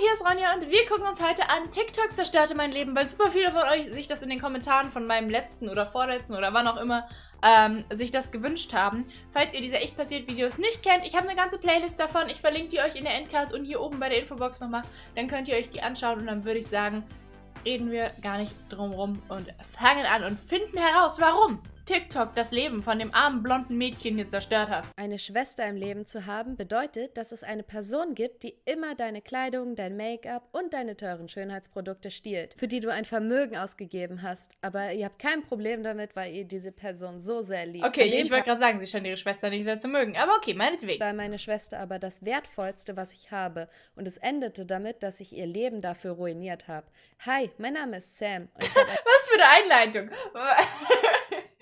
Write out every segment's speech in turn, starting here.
hier ist Ronja und wir gucken uns heute an TikTok zerstörte mein Leben, weil super viele von euch sich das in den Kommentaren von meinem letzten oder vorletzten oder wann auch immer ähm, sich das gewünscht haben. Falls ihr diese echt passiert Videos nicht kennt, ich habe eine ganze Playlist davon. Ich verlinke die euch in der Endcard und hier oben bei der Infobox nochmal. Dann könnt ihr euch die anschauen und dann würde ich sagen, reden wir gar nicht drum rum und fangen an und finden heraus, warum TikTok das Leben von dem armen blonden Mädchen hier zerstört hat. Eine Schwester im Leben zu haben bedeutet, dass es eine Person gibt, die immer deine Kleidung, dein Make-up und deine teuren Schönheitsprodukte stiehlt, für die du ein Vermögen ausgegeben hast. Aber ihr habt kein Problem damit, weil ihr diese Person so sehr liebt. Okay, ich wollte gerade sagen, sie scheint ihre Schwester nicht sehr zu mögen. Aber okay, meinetwegen. War meine Schwester aber das Wertvollste, was ich habe. Und es endete damit, dass ich ihr Leben dafür ruiniert habe. Hi, mein Name ist Sam. was für eine Einleitung.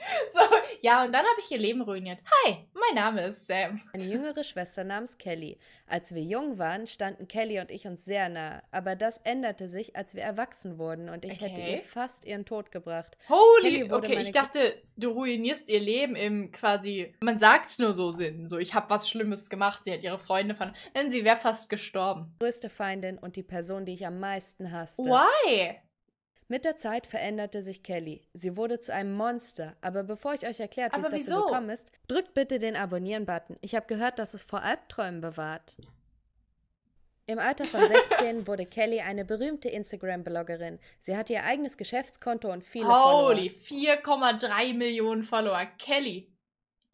So, ja, und dann habe ich ihr Leben ruiniert. Hi, mein Name ist Sam. Eine jüngere Schwester namens Kelly. Als wir jung waren, standen Kelly und ich uns sehr nah. Aber das änderte sich, als wir erwachsen wurden und ich okay. hätte ihr fast ihren Tod gebracht. Holy, okay, ich dachte, du ruinierst ihr Leben im quasi, man sagt's nur so Sinn. So, ich habe was Schlimmes gemacht, sie hat ihre Freunde von, denn sie wäre fast gestorben. Größte Feindin und die Person, die ich am meisten hasste. Why? Mit der Zeit veränderte sich Kelly. Sie wurde zu einem Monster. Aber bevor ich euch erklärt, wie es dazu wieso? gekommen ist, drückt bitte den Abonnieren-Button. Ich habe gehört, dass es vor Albträumen bewahrt. Im Alter von 16 wurde Kelly eine berühmte Instagram-Bloggerin. Sie hatte ihr eigenes Geschäftskonto und viele Holy, Follower. Holy, 4,3 Millionen Follower. Kelly,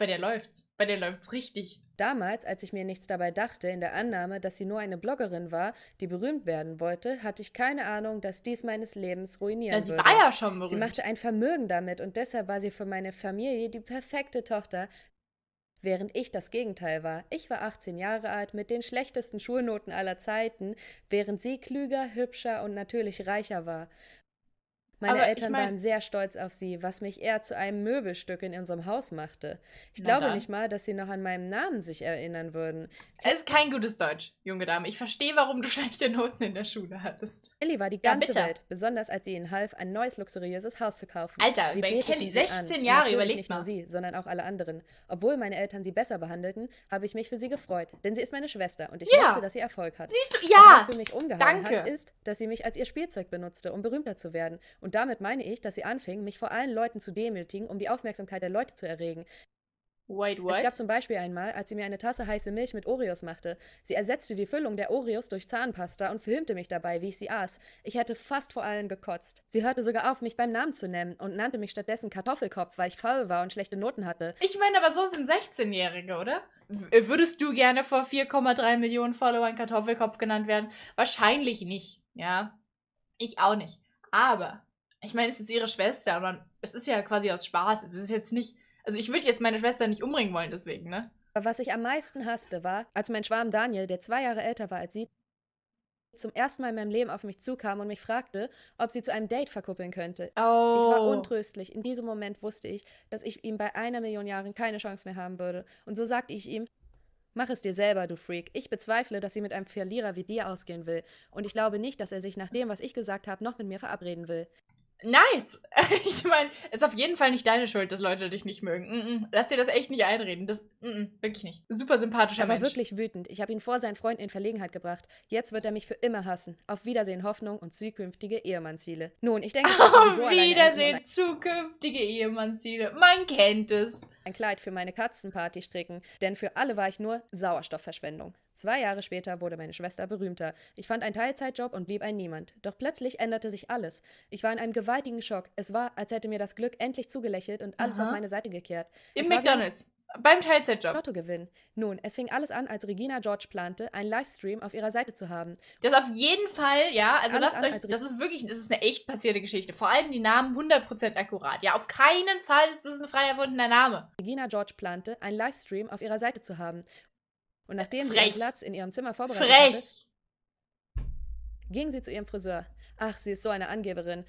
bei der läuft's. Bei der läuft's richtig. Damals, als ich mir nichts dabei dachte, in der Annahme, dass sie nur eine Bloggerin war, die berühmt werden wollte, hatte ich keine Ahnung, dass dies meines Lebens ruinieren ja, sie würde. Sie war ja schon berühmt. Sie machte ein Vermögen damit und deshalb war sie für meine Familie die perfekte Tochter, während ich das Gegenteil war. Ich war 18 Jahre alt mit den schlechtesten Schulnoten aller Zeiten, während sie klüger, hübscher und natürlich reicher war. Meine aber Eltern ich mein, waren sehr stolz auf sie, was mich eher zu einem Möbelstück in unserem Haus machte. Ich glaube dann. nicht mal, dass sie noch an meinen Namen sich erinnern würden. Es ist kein gutes Deutsch, junge Dame. Ich verstehe, warum du schlechte Noten in der Schule hattest. Ellie war die ganze ja, Welt, besonders als sie ihnen half, ein neues luxuriöses Haus zu kaufen. Alter, sie bei Kelly, 16 Jahre, Natürlich überlegt nicht mal. Nicht nur sie, sondern auch alle anderen. Obwohl meine Eltern sie besser behandelten, habe ich mich für sie gefreut, denn sie ist meine Schwester und ich ja. mochte, dass sie Erfolg hat. Siehst du, ja! Und was für mich umgehauen Danke. hat, ist, dass sie mich als ihr Spielzeug benutzte, um berühmter zu werden und und damit meine ich, dass sie anfingen, mich vor allen Leuten zu demütigen, um die Aufmerksamkeit der Leute zu erregen. Wait, what? Es gab zum Beispiel einmal, als sie mir eine Tasse heiße Milch mit Oreos machte. Sie ersetzte die Füllung der Oreos durch Zahnpasta und filmte mich dabei, wie ich sie aß. Ich hätte fast vor allen gekotzt. Sie hörte sogar auf, mich beim Namen zu nennen und nannte mich stattdessen Kartoffelkopf, weil ich faul war und schlechte Noten hatte. Ich meine, aber so sind 16-Jährige, oder? W äh, würdest du gerne vor 4,3 Millionen Followern Kartoffelkopf genannt werden? Wahrscheinlich nicht, ja. Ich auch nicht. Aber ich meine, es ist ihre Schwester, aber es ist ja quasi aus Spaß. Es ist jetzt nicht. Also ich würde jetzt meine Schwester nicht umbringen wollen, deswegen, ne? Aber Was ich am meisten hasste, war, als mein Schwarm Daniel, der zwei Jahre älter war als sie, zum ersten Mal in meinem Leben auf mich zukam und mich fragte, ob sie zu einem Date verkuppeln könnte. Oh. Ich war oh. untröstlich. In diesem Moment wusste ich, dass ich ihm bei einer Million Jahren keine Chance mehr haben würde. Und so sagte ich ihm, mach es dir selber, du Freak. Ich bezweifle, dass sie mit einem Verlierer wie dir ausgehen will. Und ich glaube nicht, dass er sich nach dem, was ich gesagt habe, noch mit mir verabreden will nice. ich meine, ist auf jeden Fall nicht deine Schuld, dass Leute dich nicht mögen. Mm -mm. Lass dir das echt nicht einreden. Das mm, mm wirklich nicht. Super sympathischer er war Mensch. wirklich wütend. Ich habe ihn vor seinen Freunden in Verlegenheit gebracht. Jetzt wird er mich für immer hassen. Auf Wiedersehen, Hoffnung und zukünftige Ehemannziele. Nun, ich denke, auf Wiedersehen, zukünftige Ehemannziele. Man kennt es. Ein Kleid für meine Katzenparty stricken, denn für alle war ich nur Sauerstoffverschwendung. Zwei Jahre später wurde meine Schwester berühmter. Ich fand einen Teilzeitjob und blieb ein Niemand. Doch plötzlich änderte sich alles. Ich war in einem gewaltigen Schock. Es war, als hätte mir das Glück endlich zugelächelt und alles Aha. auf meine Seite gekehrt. Im McDonalds. Beim Teilzeitjob. Lottogewinn. Nun, es fing alles an, als Regina George plante, einen Livestream auf ihrer Seite zu haben. Das auf jeden Fall, ja. Also alles lasst euch, als das ist wirklich, das ist eine echt passierte Geschichte. Vor allem die Namen 100% akkurat. Ja, auf keinen Fall ist das ein frei erfundener Name. Regina George plante, einen Livestream auf ihrer Seite zu haben. Und nachdem Frech. sie ihren Platz in ihrem Zimmer vorbereitet Frech. hatte, ging sie zu ihrem Friseur. Ach, sie ist so eine Angeberin.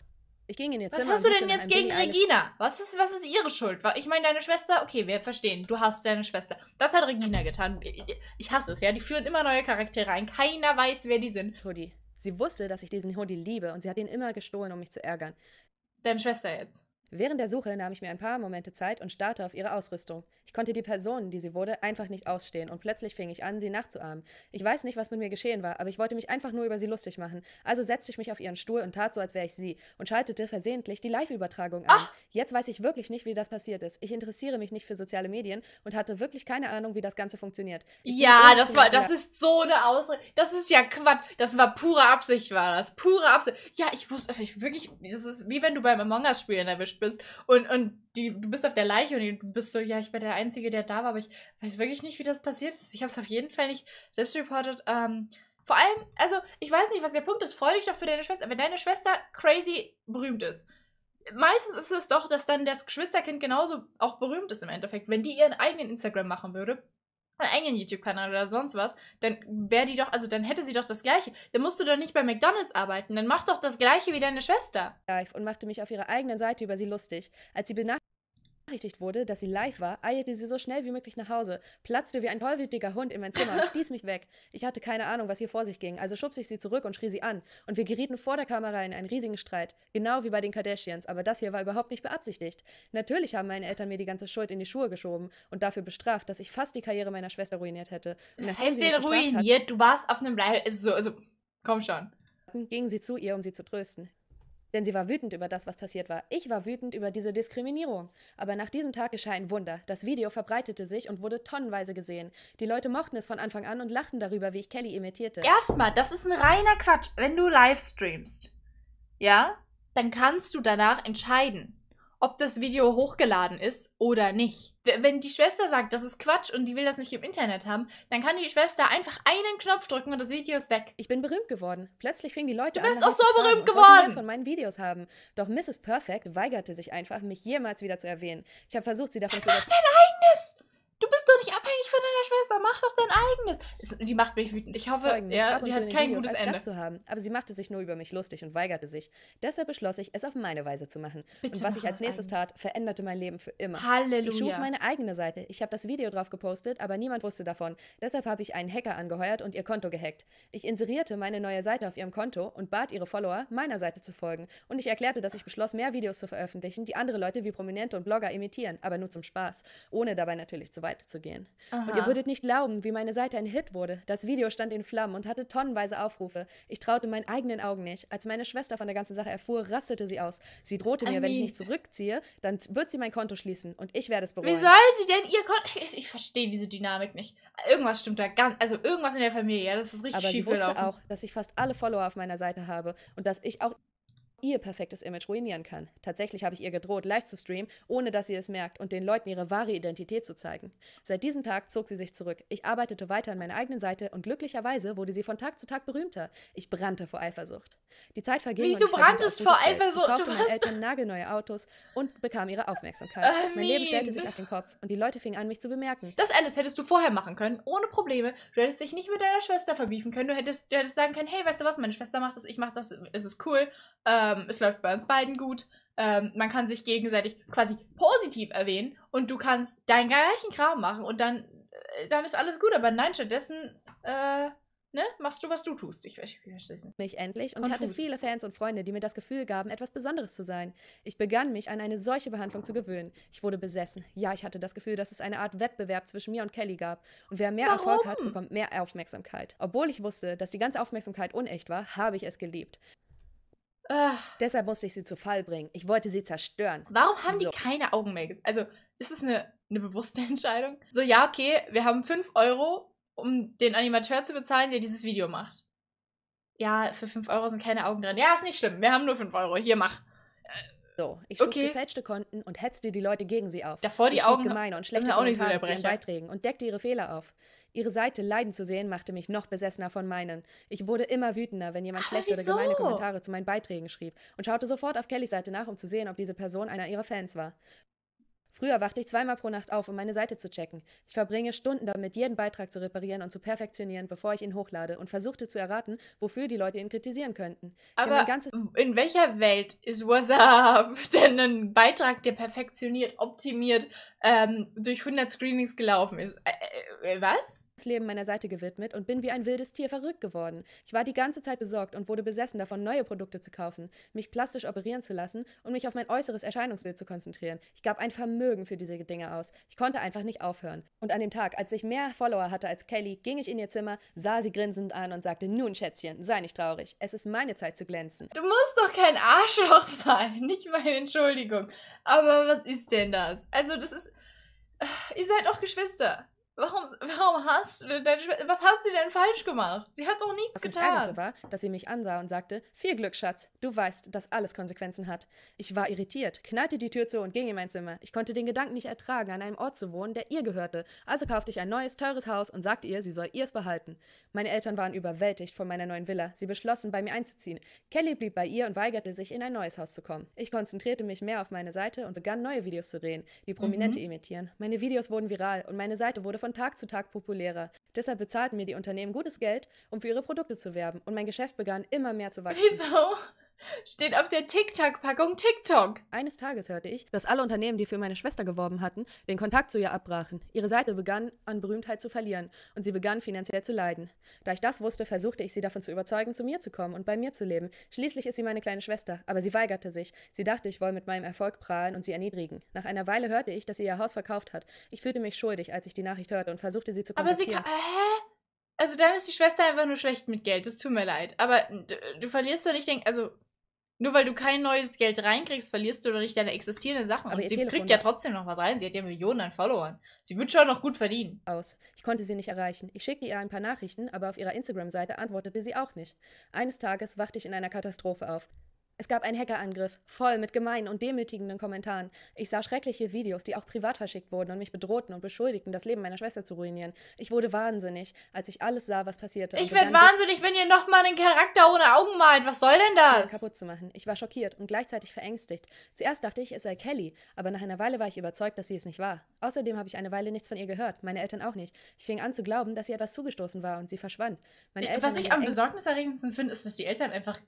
Ich ging in ihr was Zimmer. Was hast du denn jetzt gegen Regina? Was ist, was ist ihre Schuld? Ich meine, deine Schwester, okay, wir verstehen, du hast deine Schwester. Das hat Regina getan. Ich hasse es, ja. Die führen immer neue Charaktere ein. Keiner weiß, wer die sind. Hoodie. Sie wusste, dass ich diesen Hoodie liebe und sie hat ihn immer gestohlen, um mich zu ärgern. Deine Schwester jetzt. Während der Suche nahm ich mir ein paar Momente Zeit und starrte auf ihre Ausrüstung. Ich konnte die Person, die sie wurde, einfach nicht ausstehen und plötzlich fing ich an, sie nachzuahmen. Ich weiß nicht, was mit mir geschehen war, aber ich wollte mich einfach nur über sie lustig machen. Also setzte ich mich auf ihren Stuhl und tat so, als wäre ich sie und schaltete versehentlich die Live-Übertragung an. Ach. Jetzt weiß ich wirklich nicht, wie das passiert ist. Ich interessiere mich nicht für soziale Medien und hatte wirklich keine Ahnung, wie das Ganze funktioniert. Ich ja, das war, das ist so eine Ausrede. Das ist ja Quatsch. Das war pure Absicht, war das. Pure Absicht. Ja, ich wusste also ich wirklich, es ist wie wenn du beim Among Us-Spielen erwischt bist. Und, und die, du bist auf der Leiche und du bist so, ja, ich war der Einzige, der da war, aber ich weiß wirklich nicht, wie das passiert ist. Ich habe es auf jeden Fall nicht selbst reported. Ähm, vor allem, also, ich weiß nicht, was der Punkt ist. Freue dich doch für deine Schwester. Wenn deine Schwester crazy berühmt ist, meistens ist es doch, dass dann das Geschwisterkind genauso auch berühmt ist im Endeffekt. Wenn die ihren eigenen Instagram machen würde, einen eigenen YouTube-Kanal oder sonst was, dann wäre die doch, also dann hätte sie doch das Gleiche. Dann musst du doch nicht bei McDonalds arbeiten, dann mach doch das Gleiche wie deine Schwester. Und machte mich auf ihrer eigenen Seite über sie lustig, als sie benach benachrichtigt wurde, dass sie live war, eilte sie so schnell wie möglich nach Hause, platzte wie ein tollwütiger Hund in mein Zimmer und stieß mich weg. Ich hatte keine Ahnung, was hier vor sich ging, also schubste ich sie zurück und schrie sie an. Und wir gerieten vor der Kamera in einen riesigen Streit, genau wie bei den Kardashians, aber das hier war überhaupt nicht beabsichtigt. Natürlich haben meine Eltern mir die ganze Schuld in die Schuhe geschoben und dafür bestraft, dass ich fast die Karriere meiner Schwester ruiniert hätte. Und das heißt, sie ruiniert, hat, du warst auf einem Leib. also, also komm schon. Gingen sie zu ihr, um sie zu trösten. Denn sie war wütend über das, was passiert war. Ich war wütend über diese Diskriminierung. Aber nach diesem Tag geschah ein Wunder. Das Video verbreitete sich und wurde tonnenweise gesehen. Die Leute mochten es von Anfang an und lachten darüber, wie ich Kelly imitierte. Erstmal, das ist ein reiner Quatsch. Wenn du live streamst, ja, dann kannst du danach entscheiden, ob das Video hochgeladen ist oder nicht. Wenn die Schwester sagt, das ist Quatsch und die will das nicht im Internet haben, dann kann die Schwester einfach einen Knopf drücken und das Video ist weg. Ich bin berühmt geworden. Plötzlich fingen die Leute an. Du bist an, auch so berühmt geworden. von meinen Videos haben. Doch Mrs. Perfect weigerte sich einfach, mich jemals wieder zu erwähnen. Ich habe versucht, sie davon zu. Mach dein eigenes! Du bist bist doch nicht abhängig von deiner Schwester. Mach doch dein eigenes. die macht mich wütend. Ich hoffe, Zeugen, ja, die hat kein Videos gutes Ende. Zu haben. Aber sie machte sich nur über mich lustig und weigerte sich. Deshalb beschloss ich, es auf meine Weise zu machen. Bitte und was ich als nächstes eigenes. tat, veränderte mein Leben für immer. Halleluja. Ich schuf meine eigene Seite. Ich habe das Video drauf gepostet, aber niemand wusste davon. Deshalb habe ich einen Hacker angeheuert und ihr Konto gehackt. Ich inserierte meine neue Seite auf ihrem Konto und bat ihre Follower, meiner Seite zu folgen. Und ich erklärte, dass ich beschloss, mehr Videos zu veröffentlichen, die andere Leute wie Prominente und Blogger imitieren, aber nur zum Spaß, ohne dabei natürlich zu weit zu zu gehen. Aha. Und ihr würdet nicht glauben, wie meine Seite ein Hit wurde. Das Video stand in Flammen und hatte tonnenweise Aufrufe. Ich traute meinen eigenen Augen nicht. Als meine Schwester von der ganzen Sache erfuhr, rastete sie aus. Sie drohte mir, mean. wenn ich nicht zurückziehe, dann wird sie mein Konto schließen und ich werde es bereuen. Wie soll sie denn ihr Konto... Ich, ich, verstehe diese Dynamik nicht. Irgendwas stimmt da ganz... Also irgendwas in der Familie, das ist richtig Aber schief sie wusste gelaufen. auch, dass ich fast alle Follower auf meiner Seite habe und dass ich auch ihr perfektes Image ruinieren kann. Tatsächlich habe ich ihr gedroht, live zu streamen, ohne dass sie es merkt und den Leuten ihre wahre Identität zu zeigen. Seit diesem Tag zog sie sich zurück. Ich arbeitete weiter an meiner eigenen Seite und glücklicherweise wurde sie von Tag zu Tag berühmter. Ich brannte vor Eifersucht. Die Zeit verging. Wie, du branntest vor Eifer so. Ich Du meine Eltern nagelneue Autos und bekam ihre Aufmerksamkeit. I ah, mein Leben stellte sich auf den Kopf und die Leute fingen an, mich zu bemerken. Das alles hättest du vorher machen können, ohne Probleme. Du hättest dich nicht mit deiner Schwester verbiefen können. Du hättest, du hättest sagen können: hey, weißt du was, meine Schwester macht das, ich mach das, es ist cool. Ähm, es läuft bei uns beiden gut. Ähm, man kann sich gegenseitig quasi positiv erwähnen und du kannst deinen gleichen Kram machen und dann, äh, dann ist alles gut. Aber nein, stattdessen. Äh, ne, machst du, was du tust. Ich, ich, ich verstehe Mich endlich und ich hatte viele Fans und Freunde, die mir das Gefühl gaben, etwas Besonderes zu sein. Ich begann mich an eine solche Behandlung zu gewöhnen. Ich wurde besessen. Ja, ich hatte das Gefühl, dass es eine Art Wettbewerb zwischen mir und Kelly gab. Und wer mehr Warum? Erfolg hat, bekommt mehr Aufmerksamkeit. Obwohl ich wusste, dass die ganze Aufmerksamkeit unecht war, habe ich es geliebt. Ach. Deshalb musste ich sie zu Fall bringen. Ich wollte sie zerstören. Warum haben so. die keine Augen mehr? Also, ist es eine, eine bewusste Entscheidung? So, ja, okay, wir haben 5 Euro um den Animateur zu bezahlen, der dieses Video macht. Ja, für 5 Euro sind keine Augen drin. Ja, ist nicht schlimm. Wir haben nur 5 Euro. Hier, mach. Äh, so, ich schlug okay. gefälschte Konten und hetzte die Leute gegen sie auf. Davor die ich Augen gemeine und schlechte Kommentare so zu ihren Beiträgen und deckte ihre Fehler auf. Ihre Seite leiden zu sehen, machte mich noch besessener von meinen. Ich wurde immer wütender, wenn jemand Aber schlechte wieso? oder gemeine Kommentare zu meinen Beiträgen schrieb und schaute sofort auf Kellys Seite nach, um zu sehen, ob diese Person einer ihrer Fans war. Früher wachte ich zweimal pro Nacht auf, um meine Seite zu checken. Ich verbringe Stunden damit, jeden Beitrag zu reparieren und zu perfektionieren, bevor ich ihn hochlade und versuchte zu erraten, wofür die Leute ihn kritisieren könnten. Ich Aber in welcher Welt ist WhatsApp denn ein Beitrag, der perfektioniert, optimiert, ähm, durch 100 Screenings gelaufen ist? Äh, äh, was? Das Leben meiner Seite gewidmet und bin wie ein wildes Tier verrückt geworden. Ich war die ganze Zeit besorgt und wurde besessen davon, neue Produkte zu kaufen, mich plastisch operieren zu lassen und mich auf mein äußeres Erscheinungsbild zu konzentrieren. Ich gab ein Vermögen Vermögen für diese Dinge aus. Ich konnte einfach nicht aufhören. Und an dem Tag, als ich mehr Follower hatte als Kelly, ging ich in ihr Zimmer, sah sie grinsend an und sagte, nun Schätzchen, sei nicht traurig. Es ist meine Zeit zu glänzen. Du musst doch kein Arschloch sein. Nicht meine Entschuldigung. Aber was ist denn das? Also das ist... Ihr seid auch Geschwister. Warum, warum hast du denn, was hat sie denn falsch gemacht? Sie hat doch nichts was getan. Was mich war, dass sie mich ansah und sagte, viel Glück, Schatz, du weißt, dass alles Konsequenzen hat. Ich war irritiert, knallte die Tür zu und ging in mein Zimmer. Ich konnte den Gedanken nicht ertragen, an einem Ort zu wohnen, der ihr gehörte, also kaufte ich ein neues, teures Haus und sagte ihr, sie soll ihrs behalten. Meine Eltern waren überwältigt von meiner neuen Villa. Sie beschlossen, bei mir einzuziehen. Kelly blieb bei ihr und weigerte sich, in ein neues Haus zu kommen. Ich konzentrierte mich mehr auf meine Seite und begann neue Videos zu drehen, die Prominente mhm. imitieren. Meine Videos wurden viral und meine Seite wurde von Tag zu Tag populärer. Deshalb bezahlten mir die Unternehmen gutes Geld, um für ihre Produkte zu werben und mein Geschäft begann immer mehr zu wachsen. Wieso? Steht auf der TikTok-Packung TikTok. Eines Tages hörte ich, dass alle Unternehmen, die für meine Schwester geworben hatten, den Kontakt zu ihr abbrachen. Ihre Seite begann an Berühmtheit zu verlieren und sie begann finanziell zu leiden. Da ich das wusste, versuchte ich sie davon zu überzeugen, zu mir zu kommen und bei mir zu leben. Schließlich ist sie meine kleine Schwester, aber sie weigerte sich. Sie dachte, ich wolle mit meinem Erfolg prahlen und sie erniedrigen. Nach einer Weile hörte ich, dass sie ihr Haus verkauft hat. Ich fühlte mich schuldig, als ich die Nachricht hörte und versuchte sie zu kontaktieren. Aber sie kann, hä? Also dann ist die Schwester einfach nur schlecht mit Geld. Es tut mir leid. Aber du, du verlierst doch nicht den. Also nur weil du kein neues Geld reinkriegst, verlierst du doch nicht deine existierenden Sachen. Aber und sie Telefon kriegt ja trotzdem noch was rein. Sie hat ja Millionen an Followern. Sie wird schon noch gut verdienen. Aus. Ich konnte sie nicht erreichen. Ich schickte ihr ein paar Nachrichten, aber auf ihrer Instagram-Seite antwortete sie auch nicht. Eines Tages wachte ich in einer Katastrophe auf. Es gab einen Hackerangriff, voll mit gemeinen und demütigenden Kommentaren. Ich sah schreckliche Videos, die auch privat verschickt wurden und mich bedrohten und beschuldigten, das Leben meiner Schwester zu ruinieren. Ich wurde wahnsinnig, als ich alles sah, was passierte. Ich werde wahnsinnig, wenn ihr nochmal einen Charakter ohne Augen malt. Was soll denn das? Kaputt zu machen. Ich war schockiert und gleichzeitig verängstigt. Zuerst dachte ich, es sei Kelly, aber nach einer Weile war ich überzeugt, dass sie es nicht war. Außerdem habe ich eine Weile nichts von ihr gehört, meine Eltern auch nicht. Ich fing an zu glauben, dass ihr etwas zugestoßen war und sie verschwand. Meine Eltern was ich am besorgniserregendsten finde, ist, dass die Eltern einfach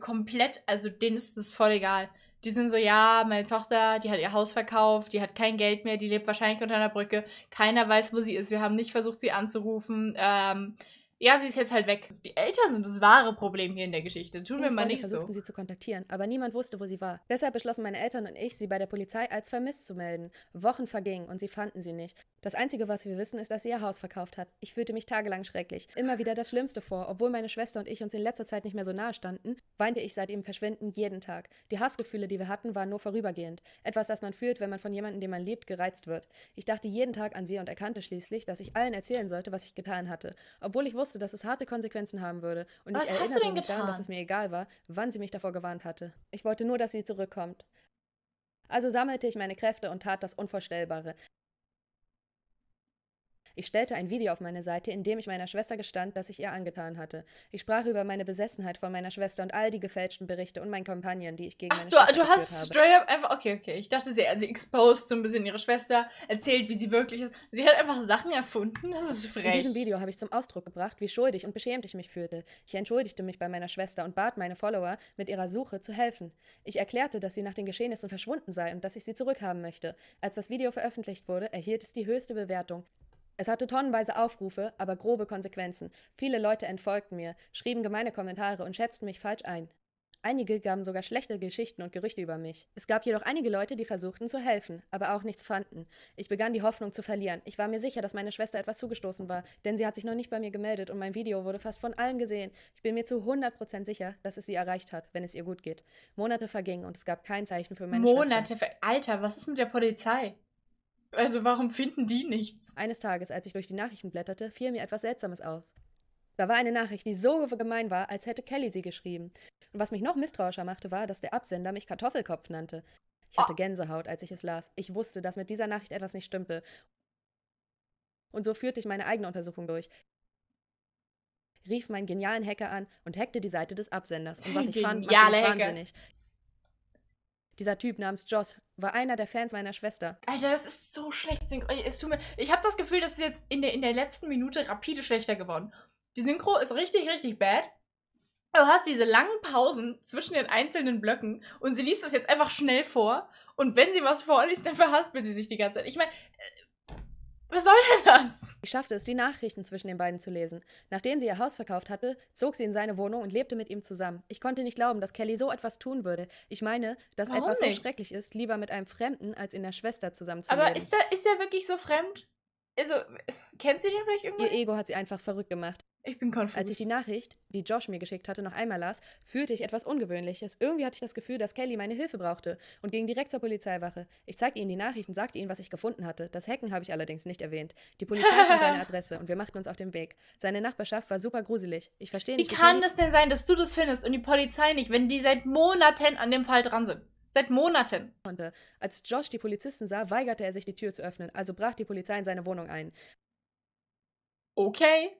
komplett, also denen ist es voll egal. Die sind so, ja, meine Tochter, die hat ihr Haus verkauft, die hat kein Geld mehr, die lebt wahrscheinlich unter einer Brücke, keiner weiß, wo sie ist, wir haben nicht versucht, sie anzurufen. Ähm, ja, sie ist jetzt halt weg. Die Eltern sind das wahre Problem hier in der Geschichte. Tun wir mal nicht versuchten, so. sie zu kontaktieren, aber niemand wusste, wo sie war. Deshalb beschlossen meine Eltern und ich, sie bei der Polizei als vermisst zu melden. Wochen vergingen und sie fanden sie nicht. Das Einzige, was wir wissen, ist, dass sie ihr Haus verkauft hat. Ich fühlte mich tagelang schrecklich. Immer wieder das Schlimmste vor. Obwohl meine Schwester und ich uns in letzter Zeit nicht mehr so nahe standen, weinte ich seit ihrem Verschwinden jeden Tag. Die Hassgefühle, die wir hatten, waren nur vorübergehend. Etwas, das man fühlt, wenn man von jemandem, den man liebt, gereizt wird. Ich dachte jeden Tag an sie und erkannte schließlich, dass ich allen erzählen sollte, was ich getan hatte. Obwohl ich wusste, wusste, dass es harte Konsequenzen haben würde. Und Was ich erinnerte hast du denn mich getan? daran, dass es mir egal war, wann sie mich davor gewarnt hatte. Ich wollte nur, dass sie zurückkommt. Also sammelte ich meine Kräfte und tat das Unvorstellbare. Ich stellte ein Video auf meine Seite, in dem ich meiner Schwester gestand, dass ich ihr angetan hatte. Ich sprach über meine Besessenheit von meiner Schwester und all die gefälschten Berichte und meinen Kompagnen, die ich gegen Ach, meine du, Schwester du hast habe. straight up einfach, okay, okay, ich dachte, sie, sie exposed so ein bisschen ihre Schwester, erzählt, wie sie wirklich ist. Sie hat einfach Sachen erfunden, das ist frech. In diesem Video habe ich zum Ausdruck gebracht, wie schuldig und beschämt ich mich fühlte. Ich entschuldigte mich bei meiner Schwester und bat meine Follower, mit ihrer Suche zu helfen. Ich erklärte, dass sie nach den Geschehnissen verschwunden sei und dass ich sie zurückhaben möchte. Als das Video veröffentlicht wurde, erhielt es die höchste Bewertung. Es hatte tonnenweise Aufrufe, aber grobe Konsequenzen. Viele Leute entfolgten mir, schrieben gemeine Kommentare und schätzten mich falsch ein. Einige gaben sogar schlechte Geschichten und Gerüchte über mich. Es gab jedoch einige Leute, die versuchten zu helfen, aber auch nichts fanden. Ich begann die Hoffnung zu verlieren. Ich war mir sicher, dass meine Schwester etwas zugestoßen war, denn sie hat sich noch nicht bei mir gemeldet und mein Video wurde fast von allen gesehen. Ich bin mir zu 100% sicher, dass es sie erreicht hat, wenn es ihr gut geht. Monate vergingen und es gab kein Zeichen für meine Monate Schwester. Monate? Alter, was ist mit der Polizei? Also warum finden die nichts? Eines Tages, als ich durch die Nachrichten blätterte, fiel mir etwas Seltsames auf. Da war eine Nachricht, die so gemein war, als hätte Kelly sie geschrieben. Und was mich noch misstrauischer machte, war, dass der Absender mich Kartoffelkopf nannte. Ich hatte oh. Gänsehaut, als ich es las. Ich wusste, dass mit dieser Nachricht etwas nicht stimmte. Und so führte ich meine eigene Untersuchung durch. Rief meinen genialen Hacker an und hackte die Seite des Absenders. Und was ich Geniale fand, machte wahnsinnig. Hacker. Dieser Typ namens Joss war einer der Fans meiner Schwester. Alter, das ist so schlecht. Es tut mir, ich habe das Gefühl, das ist jetzt in der, in der letzten Minute rapide schlechter geworden. Die Synchro ist richtig, richtig bad. Du hast diese langen Pausen zwischen den einzelnen Blöcken und sie liest das jetzt einfach schnell vor. Und wenn sie was vorliest, dann verhaspelt sie sich die ganze Zeit. Ich meine, was soll denn das? Ich schaffte es, die Nachrichten zwischen den beiden zu lesen. Nachdem sie ihr Haus verkauft hatte, zog sie in seine Wohnung und lebte mit ihm zusammen. Ich konnte nicht glauben, dass Kelly so etwas tun würde. Ich meine, dass Warum etwas nicht? so schrecklich ist, lieber mit einem Fremden als in der Schwester zusammenzuleben. Aber ist er, ist wirklich so fremd? Also, kennt sie den vielleicht irgendwie? Ihr Ego hat sie einfach verrückt gemacht. Ich bin konfus. Als ich die Nachricht, die Josh mir geschickt hatte, noch einmal las, fühlte ich etwas Ungewöhnliches. Irgendwie hatte ich das Gefühl, dass Kelly meine Hilfe brauchte und ging direkt zur Polizeiwache. Ich zeigte ihnen die Nachricht und sagte ihnen, was ich gefunden hatte. Das Hacken habe ich allerdings nicht erwähnt. Die Polizei fand seine Adresse und wir machten uns auf den Weg. Seine Nachbarschaft war super gruselig. Ich verstehe nicht. Wie kann es denn sein, dass du das findest und die Polizei nicht, wenn die seit Monaten an dem Fall dran sind? Seit Monaten. Als Josh die Polizisten sah, weigerte er sich, die Tür zu öffnen, also brach die Polizei in seine Wohnung ein. Okay.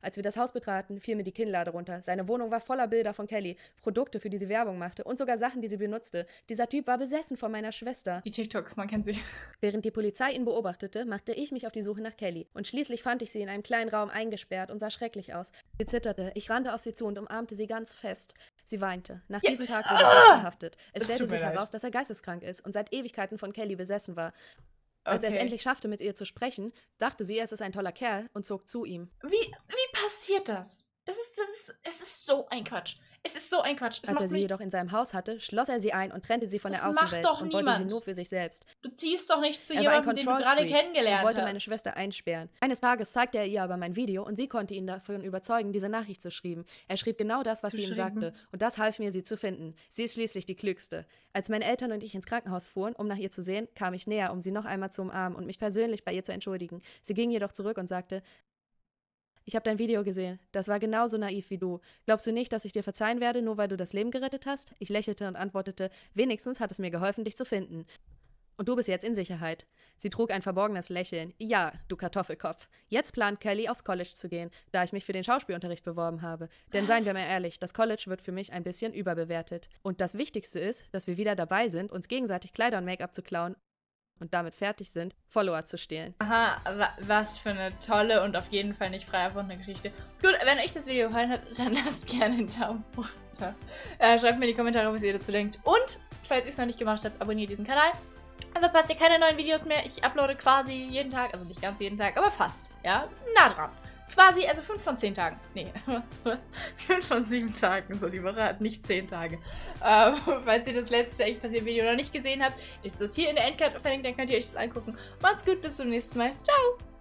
Als wir das Haus betraten, fiel mir die Kinnlade runter. Seine Wohnung war voller Bilder von Kelly, Produkte, für die sie Werbung machte und sogar Sachen, die sie benutzte. Dieser Typ war besessen von meiner Schwester. Die TikToks, man kennt sie. Während die Polizei ihn beobachtete, machte ich mich auf die Suche nach Kelly. Und schließlich fand ich sie in einem kleinen Raum eingesperrt und sah schrecklich aus. Sie zitterte. Ich rannte auf sie zu und umarmte sie ganz fest. Sie weinte. Nach ja. diesem Tag wurde Josh ah! verhaftet. Es stellte sich leid. heraus, dass er geisteskrank ist und seit Ewigkeiten von Kelly besessen war. Als okay. er es endlich schaffte, mit ihr zu sprechen, dachte sie, es ist ein toller Kerl und zog zu ihm. Wie, wie passiert das? Das ist, das ist, es ist so ein Quatsch. Es ist so ein Quatsch. Es Als er sie jedoch in seinem Haus hatte, schloss er sie ein und trennte sie von das der Außenwelt macht doch und niemand. wollte sie nur für sich selbst. Du ziehst doch nicht zu er jemandem, den du gerade kennengelernt hast. Er wollte meine Schwester einsperren. Eines Tages zeigte er ihr aber mein Video und sie konnte ihn davon überzeugen, diese Nachricht zu schreiben. Er schrieb genau das, was sie ihm sagte und das half mir, sie zu finden. Sie ist schließlich die Klügste. Als meine Eltern und ich ins Krankenhaus fuhren, um nach ihr zu sehen, kam ich näher, um sie noch einmal zu umarmen und mich persönlich bei ihr zu entschuldigen. Sie ging jedoch zurück und sagte, ich habe dein Video gesehen. Das war genauso naiv wie du. Glaubst du nicht, dass ich dir verzeihen werde, nur weil du das Leben gerettet hast? Ich lächelte und antwortete, wenigstens hat es mir geholfen, dich zu finden. Und du bist jetzt in Sicherheit. Sie trug ein verborgenes Lächeln. Ja, du Kartoffelkopf. Jetzt plant Kelly, aufs College zu gehen, da ich mich für den Schauspielunterricht beworben habe. Denn Was? seien wir mal ehrlich, das College wird für mich ein bisschen überbewertet. Und das Wichtigste ist, dass wir wieder dabei sind, uns gegenseitig Kleider und Make-up zu klauen und damit fertig sind, Follower zu stehlen. Aha, wa was für eine tolle und auf jeden Fall nicht frei erfundene Geschichte. Gut, wenn euch das Video gefallen hat, dann lasst gerne einen Daumen hoch da. Äh, schreibt mir in die Kommentare, was ihr dazu denkt. Und, falls ihr es noch nicht gemacht habt, abonniert diesen Kanal. Dann verpasst ihr keine neuen Videos mehr. Ich uploade quasi jeden Tag, also nicht ganz jeden Tag, aber fast. Ja, nah dran quasi, also 5 von 10 Tagen. Nee, was? 5 von 7 Tagen. So, die Woche hat nicht 10 Tage. Ähm, falls ihr das letzte Ich passiert Video noch nicht gesehen habt, ist das hier in der Endcard verlinkt, dann könnt ihr euch das angucken. Macht's gut, bis zum nächsten Mal. Ciao!